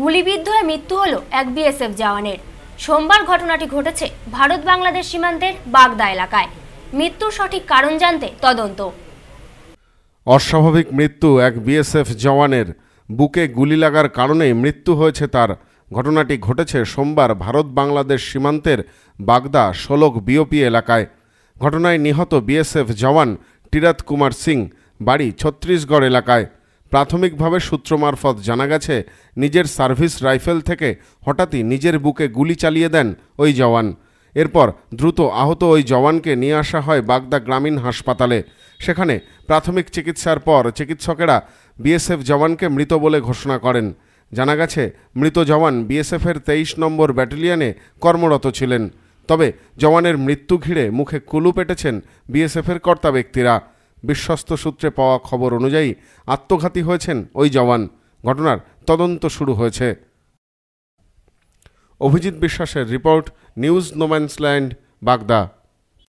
গুলিবিদ্ধ হয়ে মৃত্যু হলো এক বিএসএফ জওয়ানের সোমবার ঘটনাটি ঘটেছে ভারত বাংলাদেশ সীমান্তের বাগদা এলাকায় মৃত্যুর সঠিক কারণ জানতে তদন্ত অস্বাভাবিক মৃত্যু এক বিএসএফ জওয়ানের বুকে গুলি লাগার কারণে মৃত্যু হয়েছে তার ঘটনাটি ঘটেছে সোমবার ভারত বাংলাদেশ সীমান্তের বাগদা সোলক বিওপি এলাকায় ঘটনায় নিহত বিএসএফ জওয়ান টিরাত কুমার সিং বাড়ি ছত্রিশগড় এলাকায় প্রাথমিকভাবে সূত্র মারফত জানা গেছে নিজের সার্ভিস রাইফেল থেকে হঠাৎই নিজের বুকে গুলি চালিয়ে দেন ওই জওয়ান এরপর দ্রুত আহত ওই জওয়ানকে নিয়ে আসা হয় বাগদা গ্রামীণ হাসপাতালে সেখানে প্রাথমিক চিকিৎসার পর চিকিৎসকেরা বিএসএফ জওয়ানকে মৃত বলে ঘোষণা করেন জানা গেছে মৃত জওয়ান বিএসএফের তেইশ নম্বর ব্যাটালিয়নে কর্মরত ছিলেন তবে জওয়ানের মৃত্যু ঘিরে মুখে কুলু পেটেছেন বিএসএফের কর্তা ব্যক্তিরা বিশ্বস্ত সূত্রে পাওয়া খবর অনুযায়ী আত্মঘাতী হয়েছেন ওই জওয়ান ঘটনার তদন্ত শুরু হয়েছে অভিজিৎ বিশ্বাসের রিপোর্ট নিউজ নোম্যান্সল্যান্ড বাগদা